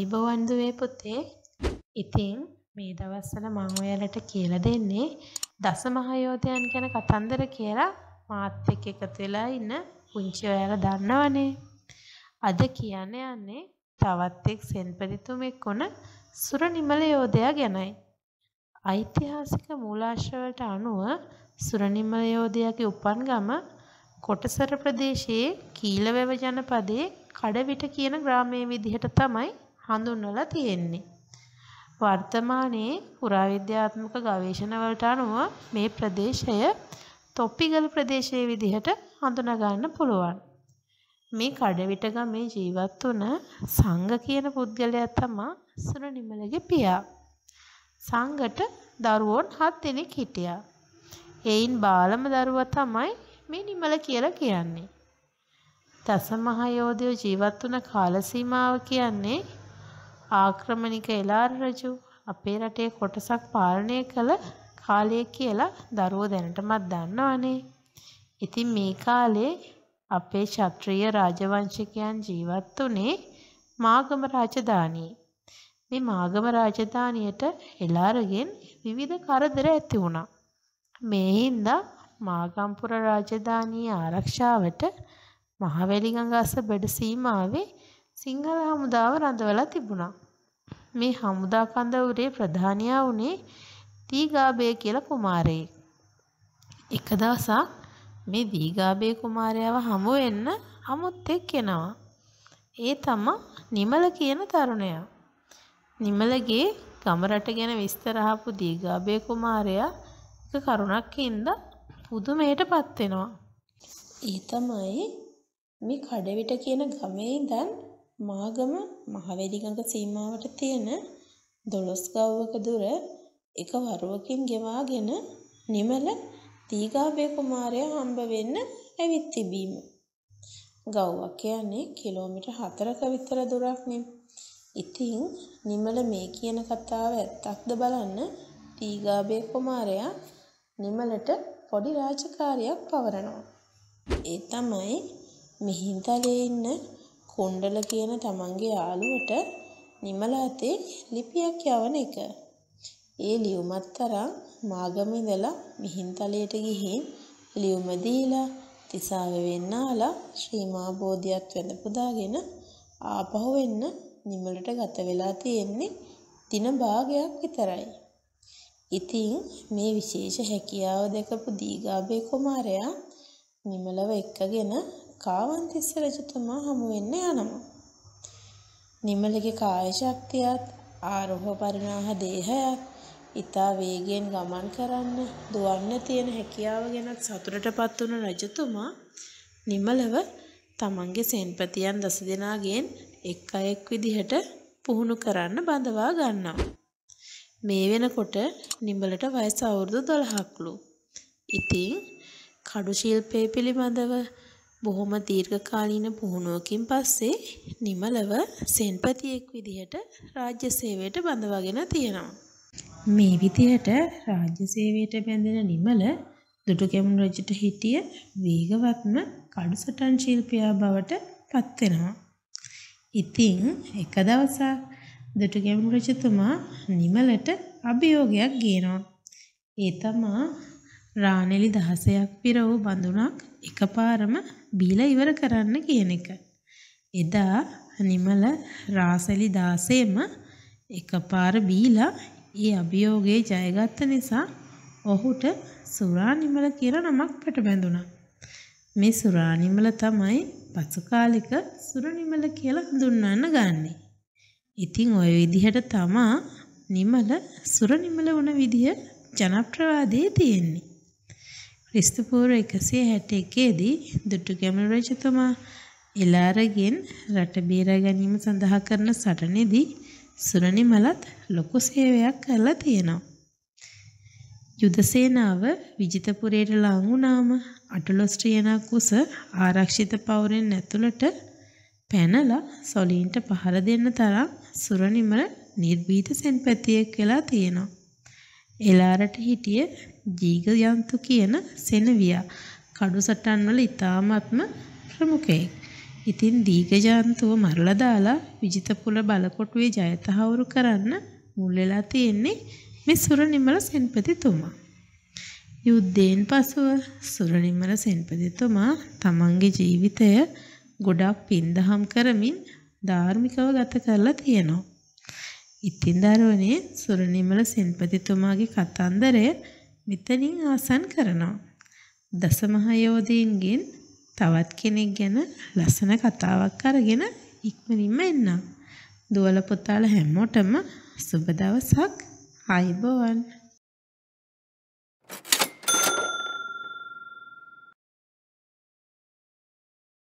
අයිබෝවන් දුවේ පුතේ. ඉතින් මේ දවස්වල මම ඔයාලට කියලා දෙන්නේ දසමහයෝදයන් ගැන කතන්දර කියලා මාත් එක්ක එකතු වෙලා ඉන්න පුංචි ඔයාලා දන්නවනේ. අද කියන්න යන්නේ තවත් එක් සෙන්පතිතුමෙක් වුණ සුරනිමල යෝධයා ගැනයි. ඓතිහාසික මූලාශ්‍රවලට අනුව සුරනිමල යෝධයාගේ උපන්ගම කොටසර ප්‍රදේශයේ කීලවැව ජනපදයේ කඩවිට කියන ග්‍රාමයේ විදිහට තමයි හඳුන්වලා තියෙන්නේ. වර්තමානයේ පුරාවිද්‍යාත්මක ගවේෂණවලට අනුව මේ ප්‍රදේශය තොප්පිගල ප්‍රදේශයේ විදිහට හඳුනගන්න පුළුවන්. මේ කඩවිටගමේ ජීවත් වන සංඝ කියන පුද්ගලයා තමා සුර නිමලගේ පියා. සංඝට දරුවොන් හත් දෙනෙක් හිටියා. එයින් බාලම දරුවා තමයි මේ නිමල කියලා කියන්නේ. දසමහා යෝධයෝ ජීවත් වන කාල සීමාව කියන්නේ ආක්‍රමණික එලාර රජු අපේ රටේ කොටසක් පාලනය කළ කාලය කියලා දරුවෝ දැනටමත් දන්නවනේ. ඉතින් මේ කාලේ අපේ ශාත්‍රීය රාජවංශිකයන් ජීවත් වුණේ මාගම රාජධානියේ. මේ මාගම රාජධානියට එලාරගෙන් විවිධ කරදර ඇති වුණා. මේ හින්දා මාගම්පුර රාජධානියේ ආරක්ෂාවට මහවැලිගඟ අස බෙඩ සීමාවේ සිංහල හමුදාව රඳවලා තිබුණා. මේ හමුදා කඳවුරේ ප්‍රධානියා වුණේ දීගාබේ කියලා කුමාරයෙක්. එක දවසක් මේ දීගාබේ කුමාරයාව හමු වෙන්න අමුත්තෙක් එනවා. ඒ තමයි නිමල කියන තරුණයා. නිමලගේ ගම රට ගැන විස්තර අහපු දීගාබේ කුමාරයා එක කරුණක් හින්ද පුදුමයටපත් වෙනවා. ඒ තමයි මේ කඩවිට කියන ගමේ ඉඳන් මාගම මහවැලිගඟ සීමාවට තියෙන දොළොස් ගව්වක දුර එක වරුවකින් ගෙවාගෙන නිමල දීගාබේ කුමාරයා හම්බ වෙන්න ඇවිත් තිබීම. ගව්වක් කියන්නේ කිලෝමීටර් 4ක විතර දුරක්නේ. ඉතින් නිමල මේ කියන කතාව ඇත්තක්ද බලන්න දීගාබේ කුමාරයා නිමලට පොඩි රාජකාරියක් පවරනවා. ඒ තමයි මිහින්තලේ ඉන්න කොණ්ඩල කියන තමන්ගේ යාළුවට නිමලාතේ ලිපියක් යවන එක. ඒ ලියුමත් තරම් මාගම ඉඳලා මිහින්තලයට ගිහින් ලියුම දීලා තිසාව වෙන්නාලා ශ්‍රීමා බෝධියත් වැඳ පුදාගෙන ආපහු වෙන්න නිමලට ගත වෙලා තියෙන්නේ දින භාගයක් විතරයි. ඉතින් මේ විශේෂ හැකියාව දැකපු දීගාබේ කුමාරයා නිමලව එක්කගෙන කාවන්තිස්ස රජතුමා හමු වෙන්න යනවා. නිමලගේ කාය ශක්තියත් ආරෝහ පරිණාහ දේහයත් ඉතා වේගයෙන් ගමන් කරන්න දුවන්න තියෙන හැකියාව ගැනත් සතුටටපත් වුණු රජතුමා නිමලව තමන්ගේ සෙන්පතියන් දසදෙනාගෙන් එක් අයෙක් විදිහට පුහුණු කරන්න බඳවා ගන්නවා. මේ වෙනකොට නිමලට වයස අවුරුදු 12ක්ලු. ඉතින් කඩු ශිල්පයේ පිළිබඳව බොහොම දීර්ඝකාලීන පුහුණුවකින් පස්සේ නිමලව සෙන්පතියෙක් විදිහට රාජ්‍ය සේවයට බඳවාගෙන තියෙනවා. මේ විදිහට රාජ්‍ය සේවයට බැඳෙන නිමල දුටුගැමුණු රජුට හිටිය වේගවත්ම කඩුසටන් ශිල්පියා බවට පත් වෙනවා. ඉතින් එක දවසක් දුටුගැමුණු රජතුමා නිමලට අභියෝගයක් ගේනවා. ඒ තමා රානෙලි දහසයක් පිර වූ බඳුනක් එකපාරම බීලා ඉවර කරන්න කියන එක. එදා නිමල රාසෙලි 16ම එකපාර බීලා ඒ අභියෝගයේ ජයගත්ත නිසා ඔහුට සුරා නිමල කියලා නමක් පැටබැඳුණා. මේ සුරා නිමල තමයි පසු කාලෙක සුර නිමල කියලා හඳුන්වන්න ගන්නේ. ඉතින් ওই විදිහට තමා නිමල සුර නිමල වුණ විදිහ ජනප්‍රවාදයේ තියෙන්නේ. ක්‍රිස්තුපූර්ව එකසේ හැට එකේදී දුටුගැමුණු රජතුමා එලාරගෙන් රට බේරා ගැනීම සඳහා කරන සටනේදී සුරණි මලත් ලොකු සේවයක් කරලා තියෙනවා. යුද සේනාව විජිතපුරයට ලං වුණාම අටලොස් ත්‍රියනා කුස ආරක්ෂිත පවුරෙන් ඇතුළට පැනලා සොලීන්ට පහර දෙන්න තරම් සුරණිමල නිර්භීත සෙන්පැතියෙක් වෙලා තියෙනවා. එලාරට හිටිය ජීගයන්තු කියන සෙනවියා කඩු සටන්වල ඉතාමත්ම ප්‍රමුඛයෙක්. ඉතින් දීගජාන්තුව මරලා දාලා විජිතපුල බලකොටුවේ ජයතහවුරු කරන්න මුල් වෙලා තියෙන්නේ මේ සුරනිමල සෙන්පතිතුමා. යුද්ධයෙන් පසුව සුරනිමල සෙන්පතිතුමා තමන්ගේ ජීවිතය ගොඩක් පින්දහම් කරමින් ධාර්මිකව ගත කරලා තියෙනවා. ඉතින් දරුවනේ සුරනිමල සෙන්පතිතුමාගේ කතන්දරය මෙතනින් ආසන් කරනවා. දසමහයෝදීන්ගෙන් තවත් කෙනෙක් ගැන ලස්සන කතාවක් අරගෙන ඉක්මනින්ම එන්නම්. දුවල පුතාල හැමෝටම සුබ දවසක් ආයිබෝවන්.